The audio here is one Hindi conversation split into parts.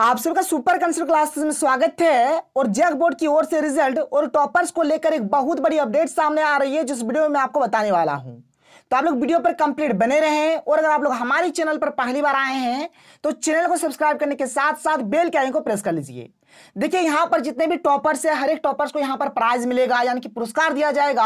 आप सबका सुपर कंसल्ट क्लासेस में स्वागत है और जग बोर्ड की ओर से रिजल्ट और टॉपर्स को लेकर एक बहुत बड़ी अपडेट सामने आ रही है जिस वीडियो में मैं आपको बताने वाला हूं तो आप लोग वीडियो पर कंप्लीट बने रहें और अगर आप लोग हमारे चैनल पर पहली बार आए हैं तो चैनल को सब्सक्राइब करने के साथ साथ बेल के आइकन को प्रेस कर लीजिए देखिए यहां पर जितने भी टॉपर्स है हर एक टॉपर्स को यहां पर प्राइज मिलेगा यानी कि पुरस्कार दिया जाएगा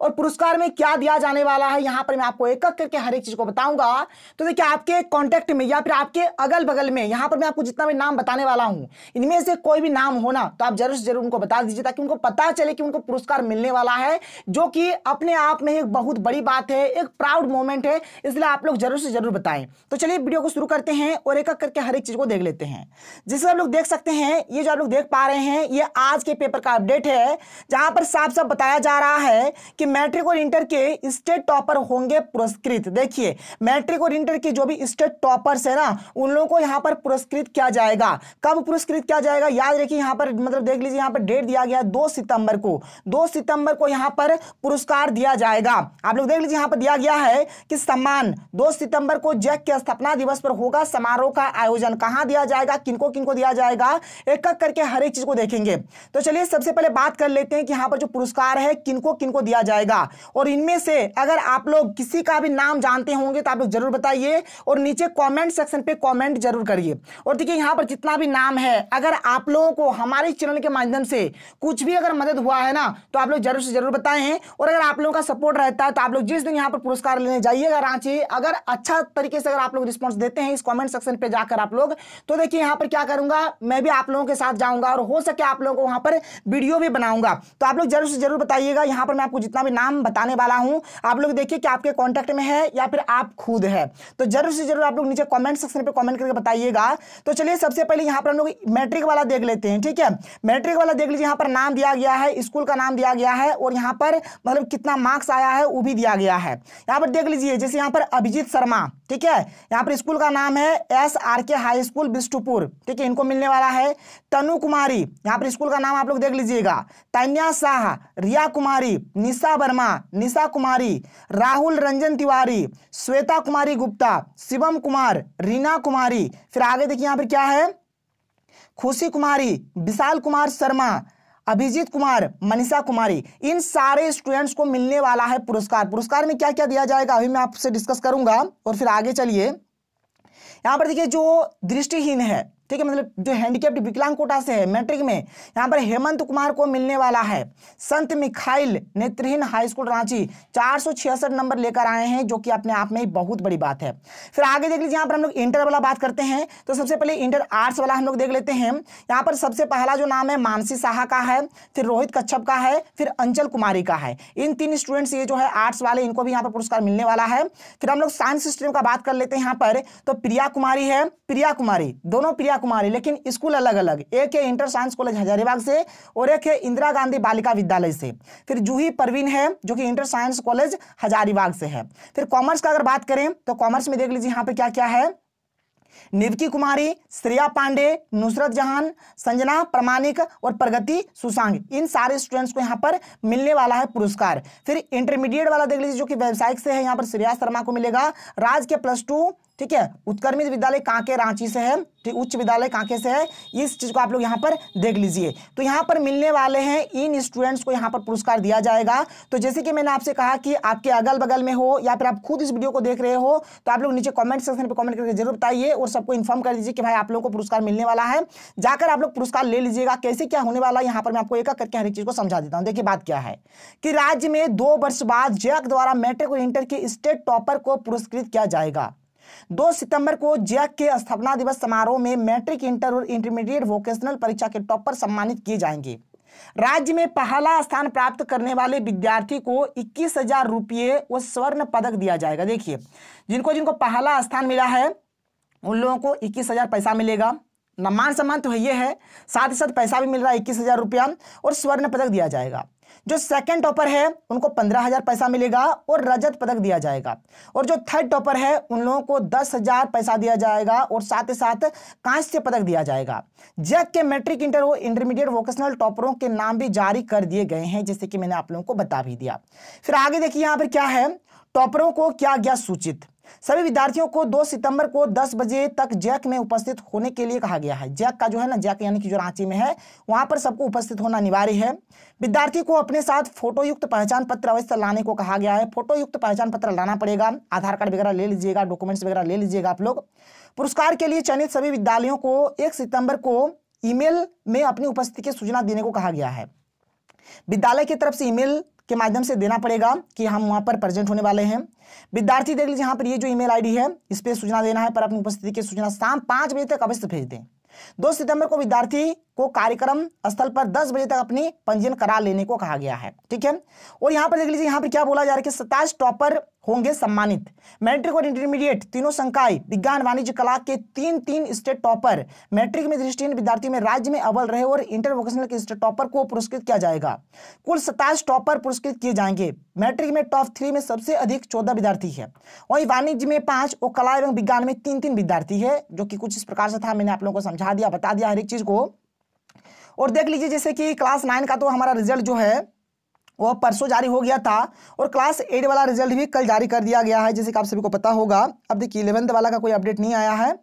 और पुरस्कार में क्या दिया जाने वाला है यहां पर मैं आपको एक एक करके हर एक चीज को बताऊंगा तो देखिए आपके कॉन्टेक्ट में या फिर आपके अगल बगल में यहां पर मैं आपको जितना भी नाम बताने वाला हूं इनमें से कोई भी नाम होना तो आप जरूर से जरूर उनको बता दीजिए ताकि उनको पता चले कि उनको पुरस्कार मिलने वाला है जो कि अपने आप में एक बहुत बड़ी बात है एक प्राउड मोमेंट है इसलिए आप लोग जरूर से जरूर बताएं तो चलिए वीडियो को शुरू करते हैं और एक एक करके हर एक चीज को देख लेते हैं जिससे आप लोग देख सकते हैं ये जो आप लोग देख पा रहे हैं ये आज के पेपर का अपडेट है जहां पर साफ साफ बताया जा रहा है कि मैट्रिक और इंटर के स्टेट टॉपर होंगे पुरस्कृत देखिए मैट्रिक और इंटर के जो भी स्टेट टॉपर्स है ना उन लोगों को यहां पर पुरस्कृत किया जाएगा कब पुरस्कृत किया जाएगा याद रखिए यहां पर मतलब देख लीजिए यहां पर डेट दिया गया दो सितंबर को दो सितंबर को यहां पर पुरस्कार दिया जाएगा आप लोग देख लीजिए यहां पर दिया गया है कि सम्मान दो सितंबर को जैक के स्थापना दिवस पर होगा समारोह का आयोजन कहाँ दिया जाएगा किनको किनको दिया जाएगा एक अलग करके हर एक चीज को देखेंगे तो चलिए सबसे पहले बात कर लेते हैं कि यहाँ पर जो पुरस्कार है किनको किनको दिया जाएगा और इनमें से अगर आप लोग किसी का भी नाम जानते होंगे तो आप लोग जरूर बताइए और नीचे कॉमेंट सेक्शन पे कॉमेंट जरूर करिए और देखिए यहाँ पर जितना भी नाम है अगर आप लोगों को हमारे चैनल के माध्यम से कुछ भी अगर मदद हुआ है ना तो आप लोग जरूर से जरूर बताए और अगर आप लोगों का सपोर्ट रहता है तो आप लोग जिस दिन यहाँ पर पुरस्कार लेने जाइएगा रांची अगर अच्छा तरीके से अगर आप लोग रिस्पॉन्स देते हैं इस कॉमेंट सेक्शन पर जाकर आप लोग तो देखिए यहाँ पर क्या करूंगा मैं भी आप लोगों के साथ जाऊंगा और हो सके आप लोगों को वहां पर वीडियो भी बनाऊंगा तो आप लोग जरूर से जरूर बताइएगा यहां पर मैं आपको जितना भी नाम बताने वाला हूं आप लोग देखिए कि आपके कॉन्टैक्ट में है या फिर आप खुद है तो जरूर से जरूर आप लोग नीचे कॉमेंट सेक्शन पर कॉमेंट करके बताइएगा तो चलिए सबसे पहले यहाँ पर हम लोग मैट्रिक वाला देख लेते हैं ठीक है मैट्रिक वाला देख लीजिए यहाँ पर नाम दिया गया है स्कूल का नाम दिया गया है और यहाँ पर मतलब कितना मार्क्स आया है वो भी दिया गया है यहाँ पर देख लीजिए जैसे यहाँ पर अभिजीत शर्मा ठीक है यहाँ पर स्कूल का नाम है S R K high school Bishtupur ठीक है इनको मिलने वाला है तनु कुमारी यहाँ पर स्कूल का नाम आप लोग देख लीजिएगा तान्या शाह रिया कुमारी निशा वर्मा निशा कुमारी राहुल रंजन तिवारी श्वेता कुमारी गुप्ता शिवम कुमार रीना कुमारी फिर आगे देखिए यहाँ पर क्या है खुशी कुमारी विशाल कुमार शर्मा अभिजीत कुमार मनीषा कुमारी इन सारे स्टूडेंट्स को मिलने वाला है पुरस्कार पुरस्कार में क्या क्या दिया जाएगा अभी मैं आपसे डिस्कस करूंगा और फिर आगे चलिए यहां पर देखिए जो दृष्टिहीन है ठीक है मतलब जो हैंडीकेप्ड विकलांग कोटा से है मैट्रिक में यहाँ पर हेमंत कुमार को मिलने वाला है संत मिखाइल नेत्रहीन हाई स्कूल रांची चार नंबर लेकर आए हैं जो कि अपने आप में बहुत बड़ी बात है फिर आगे देख लीजिए यहाँ पर हम लोग इंटर वाला बात करते हैं तो सबसे पहले इंटर आर्ट्स वाला हम लोग देख लेते हैं यहाँ पर सबसे पहला जो नाम है मानसी साहा का है फिर रोहित कच्छप का है फिर अंचल कुमारी का है इन तीन स्टूडेंट्स ये जो है आर्ट्स वाले इनको भी यहाँ पर पुरस्कार मिलने वाला है फिर हम लोग साइंस स्ट्रीम का बात कर लेते हैं यहाँ पर तो प्रिया कुमारी है प्रिया कुमारी दोनों प्रिया कुमारी लेकिन स्कूल अलग अलग एक है इंटर साइंस कॉलेज हजारीबाग से और एक है इंदिरा गांधी बालिका विद्यालय से फिर जूही परवीन है जो कि इंटर साइंस कॉलेज हजारीबाग से है फिर कॉमर्स का अगर बात करें तो कॉमर्स में देख लीजिए यहाँ पे क्या क्या है निवकी कुमारी श्रेया पांडे नुसरत जहान संजना प्रमाणिक और प्रगति सुसांग इन सारे स्टूडेंट्स को यहाँ पर मिलने वाला है पुरस्कार फिर इंटरमीडिएट वाला देख लीजिए जो कि व्यावसायिक से है यहाँ पर श्रेया शर्मा को मिलेगा राज के प्लस टू ठीक है उत्कर्मित विद्यालय के रांची से है ठीक उच्च विद्यालय के से है इस चीज़ को आप लोग यहाँ पर देख लीजिए तो यहाँ पर मिलने वाले हैं इन स्टूडेंट्स को यहाँ पर पुरस्कार दिया जाएगा तो जैसे कि मैंने आपसे कहा कि आपके अगल बगल में हो या फिर आप खुद इस वीडियो को देख रहे हो तो आप लोग नीचे कॉमेंट सेक्शन पर कॉमेंट करके जरूर बताइए और सबको इन्फॉर्म कर दीजिए कि भाई आप लोगों को पुरस्कार मिलने वाला है जाकर आप लोग पुरस्कार ले लीजिएगा कैसे क्या होने वाला है यहाँ पर मैं आपको एक करके हर एक चीज़ को समझा देता हूँ देखिए बात क्या है कि राज्य में दो वर्ष बाद जैक द्वारा मैट्रिक और इंटर के स्टेट टॉपर को पुरस्कृत किया जाएगा दो सितंबर को जैक के स्थापना दिवस समारोह में मैट्रिक इंटर और इंटरमीडिएट वोकेशनल परीक्षा के टॉपर सम्मानित किए जाएंगे राज्य में पहला स्थान प्राप्त करने वाले विद्यार्थी को इक्कीस हजार रुपये व स्वर्ण पदक दिया जाएगा देखिए जिनको जिनको पहला स्थान मिला है उन लोगों को इक्कीस हजार पैसा मिलेगा मान सम्मान तो ये है साथ ही साथ पैसा भी मिल रहा है इक्कीस हजार रुपया और स्वर्ण पदक दिया जाएगा जो सेकंड टॉपर है उनको पंद्रह हजार पैसा मिलेगा और रजत पदक दिया जाएगा और जो थर्ड टॉपर है उन लोगों को दस हजार पैसा दिया जाएगा और साथ ही साथ कांस्य पदक दिया जाएगा जग के मैट्रिक इंटर और इंटरमीडिएट वोकेशनल टॉपरों के नाम भी जारी कर दिए गए हैं जैसे कि मैंने आप लोगों को बता भी दिया फिर आगे देखिए यहाँ पर क्या है टॉपरों को क्या गया सूचित सभी विद्यार्थियों को 2 सितंबर को 10 बजे तक जैक में उपस्थित होने के लिए कहा गया है जैक का जो है ना जैक यानी कि जो रांची में है वहां पर सबको उपस्थित होना अनिवार्य है विद्यार्थी को अपने साथ फोटोयुक्त पहचान पत्र अवश्य लाने को कहा गया है फोटोयुक्त पहचान पत्र लाना पड़ेगा आधार कार्ड वगैरह ले लीजिएगा डॉक्यूमेंट्स वगैरह ले लीजिएगा आप लोग पुरस्कार के लिए चयनित सभी विद्यालयों को एक सितंबर को ईमेल में अपनी उपस्थिति की सूचना देने को कहा गया है विद्यालय की तरफ से ईमेल के माध्यम से देना पड़ेगा कि हम वहाँ पर प्रेजेंट होने वाले हैं विद्यार्थी देख लीजिए यहाँ पर ये जो ईमेल आईडी है इस पर सूचना देना है पर अपनी उपस्थिति की सूचना शाम पाँच बजे तक अवश्य भेज दें दो सितंबर को विद्यार्थी को कार्यक्रम स्थल पर दस बजे तक अपनी पंजीयन करा लेने को कहा गया है ठीक है और यहाँ पर देख लीजिए यहाँ पर क्या बोला जा रहा है कि सत्ताईस टॉपर होंगे सम्मानित मैट्रिक और इंटरमीडिएट तीनों संकाय विज्ञान वाणिज्य कला के तीन तीन स्टेट टॉपर मैट्रिक में दृष्टिहीन विद्यार्थी में राज्य में अव्वल रहे और इंटर वोकेशनल के स्टेट टॉपर को पुरस्कृत किया जाएगा कुल सताइस टॉपर पुरस्कृत किए जाएंगे मैट्रिक में टॉप थ्री में सबसे अधिक चौदह विद्यार्थी है वही वाणिज्य में पांच और कला एवं विज्ञान में तीन तीन विद्यार्थी है जो कि कुछ इस प्रकार से था मैंने आप लोगों को समझा दिया बता दिया हर एक चीज को और देख लीजिए जैसे कि क्लास नाइन का तो हमारा रिजल्ट जो है वह परसों जारी हो गया था और क्लास एट वाला रिजल्ट भी कल जारी कर दिया गया है जैसे कि आप सभी को पता होगा अब देखिए इलेवंथ वाला का कोई अपडेट नहीं आया है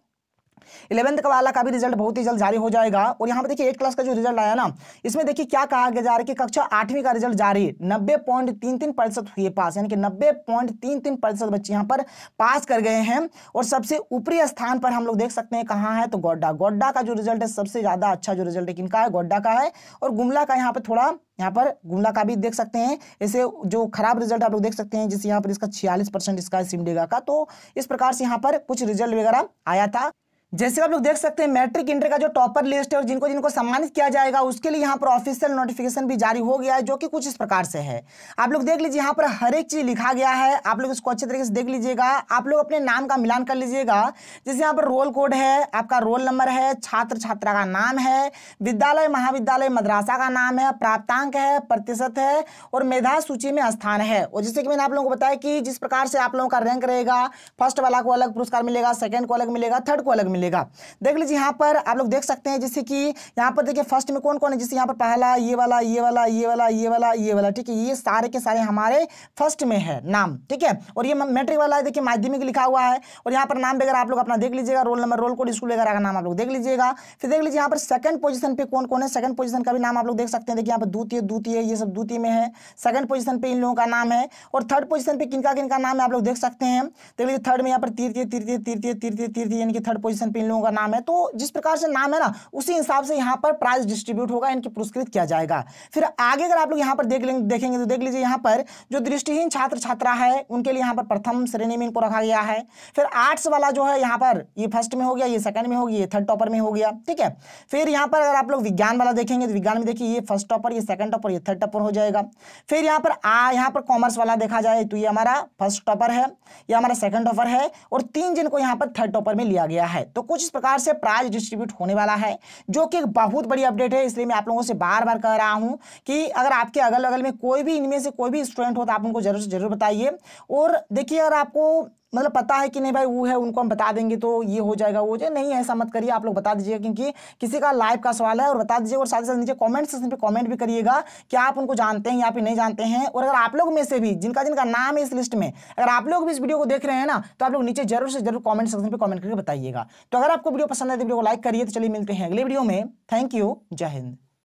इलेवंथ वाला का भी रिजल्ट बहुत ही जल्द जारी हो जाएगा और यहाँ पे देखिए एट क्लास का जो रिजल्ट आया ना इसमें देखिए क्या कहा गया जा रहा है कि कक्षा आठवीं का रिजल्ट जारी नब्बे पॉइंट तीन तीन प्रतिशत हुए पास यानी कि नब्बे पॉइंट तीन तीन प्रतिशत बच्चे यहाँ पर पास कर गए हैं और सबसे ऊपरी स्थान पर हम लोग देख सकते हैं कहाँ है तो गोड्डा गोड्डा का जो रिजल्ट है सबसे ज़्यादा अच्छा जो रिजल्ट है किनका है गोड्डा का है और गुमला का यहाँ पर थोड़ा यहाँ पर गुमला का भी देख सकते हैं ऐसे जो खराब रिजल्ट आप लोग देख सकते हैं जिससे यहाँ पर इसका छियालीस परसेंट इसका सिमडेगा का तो इस प्रकार से यहाँ पर कुछ रिजल्ट वगैरह आया था जैसे आप लोग देख सकते हैं मैट्रिक इंटर का जो टॉपर लिस्ट है और जिनको जिनको सम्मानित किया जाएगा उसके लिए यहाँ पर ऑफिशियल नोटिफिकेशन भी जारी हो गया है जो कि कुछ इस प्रकार से है आप लोग देख लीजिए यहाँ पर हर एक चीज़ लिखा गया है आप लोग इसको अच्छे तरीके से देख लीजिएगा आप लोग अपने नाम का मिलान कर लीजिएगा जैसे यहाँ पर रोल कोड है आपका रोल नंबर है छात्र छात्रा का नाम है विद्यालय महाविद्यालय मद्रासा का नाम है प्राप्तांक है प्रतिशत है और मेधा सूची में स्थान है और जैसे कि मैंने आप लोगों को बताया कि जिस प्रकार से आप लोगों का रैंक रहेगा फर्स्ट वाला को अलग पुरस्कार मिलेगा सेकेंड को अलग मिलेगा थर्ड को अलग मिलेगा मिलेगा देख लीजिए यहाँ पर आप लोग देख सकते हैं जैसे कि यहाँ पर देखिए फर्स्ट में कौन कौन है जैसे यहाँ पर पहला ये वाला ये वाला ये वाला ये वाला ये वाला ठीक है ये सारे के सारे हमारे फर्स्ट में है नाम ठीक है और ये मैट्रिक वाला है देखिए माध्यमिक लिखा हुआ है और यहाँ पर नाम वगैरह आप लोग अपना देख लीजिएगा roll number roll code school वगैरह का नाम आप लोग देख लीजिएगा फिर देख लीजिए यहाँ पर सेकंड पोजिशन पर कौन कौन है सेकंड पोजिशन का भी नाम आप लोग देख सकते हैं देखिए यहाँ पर द्वितीय द्वितीय ये सब द्वितीय में है सेकंड पोजिशन पर इन लोगों का नाम है और थर्ड पोजिशन पर किनका किनका नाम है आप लोग देख सकते हैं देख लीजिए थर्ड में यहाँ पर तीर्थ तीर्थ तीर्थ तीर्थ तीर्थ यानी कि थर्ड पोजिशन पी लोगों का नाम है तो जिस प्रकार से नाम है ना उसी हिसाब से यहाँ पर प्राइज डिस्ट्रीब्यूट होगा इनकी पुरस्कृत किया जाएगा फिर आगे अगर आप लोग यहाँ पर देख लेंगे देखेंगे तो देख लीजिए यहाँ पर जो दृष्टिहीन छात्र छात्रा है उनके लिए यहाँ पर प्रथम श्रेणी में इनको रखा गया है फिर आर्ट्स वाला जो है यहाँ पर ये फर्स्ट में हो गया ये सेकंड में हो गया ये थर्ड टॉपर में हो गया ठीक है फिर यहाँ पर अगर आप लोग विज्ञान वाला देखेंगे तो विज्ञान में देखिए ये फर्स्ट टॉपर ये सेकंड टॉपर ये थर्ड टॉपर हो जाएगा फिर यहाँ पर आ यहाँ पर कॉमर्स वाला देखा जाए तो ये हमारा फर्स्ट टॉपर है ये हमारा सेकंड टॉपर है और तीन जिनको यहाँ पर थर्ड टॉपर में लिया गया है तो तो कुछ इस प्रकार से प्राइज डिस्ट्रीब्यूट होने वाला है जो कि बहुत बड़ी अपडेट है इसलिए मैं आप लोगों से बार बार कह रहा हूँ कि अगर आपके अगल बगल में कोई भी इनमें से कोई भी स्टूडेंट हो तो आप उनको जरूर से जरूर बताइए और देखिए अगर आपको मतलब पता है कि नहीं भाई वो है उनको हम बता देंगे तो ये हो जाएगा वो जो नहीं ऐसा मत करिए आप लोग बता दीजिएगा क्योंकि किसी का लाइव का सवाल है और बता दीजिएगा और साथ ही साथ नीचे कमेंट सेक्शन पे कमेंट भी करिएगा कि आप उनको जानते हैं या फिर नहीं जानते हैं और अगर आप लोग में से भी जिनका जिनका नाम है इस लिस्ट में अगर आप लोग भी इस वीडियो को देख रहे हैं ना तो आप लोग नीचे जरूर से जरूर कॉमेंट सेक्शन पर कॉमेंट करके बताइएगा तो अगर आपको वीडियो पसंद आए तो वीडियो को लाइक करिए तो चलिए मिलते हैं अगले वीडियो में थैंक यू जय हिंद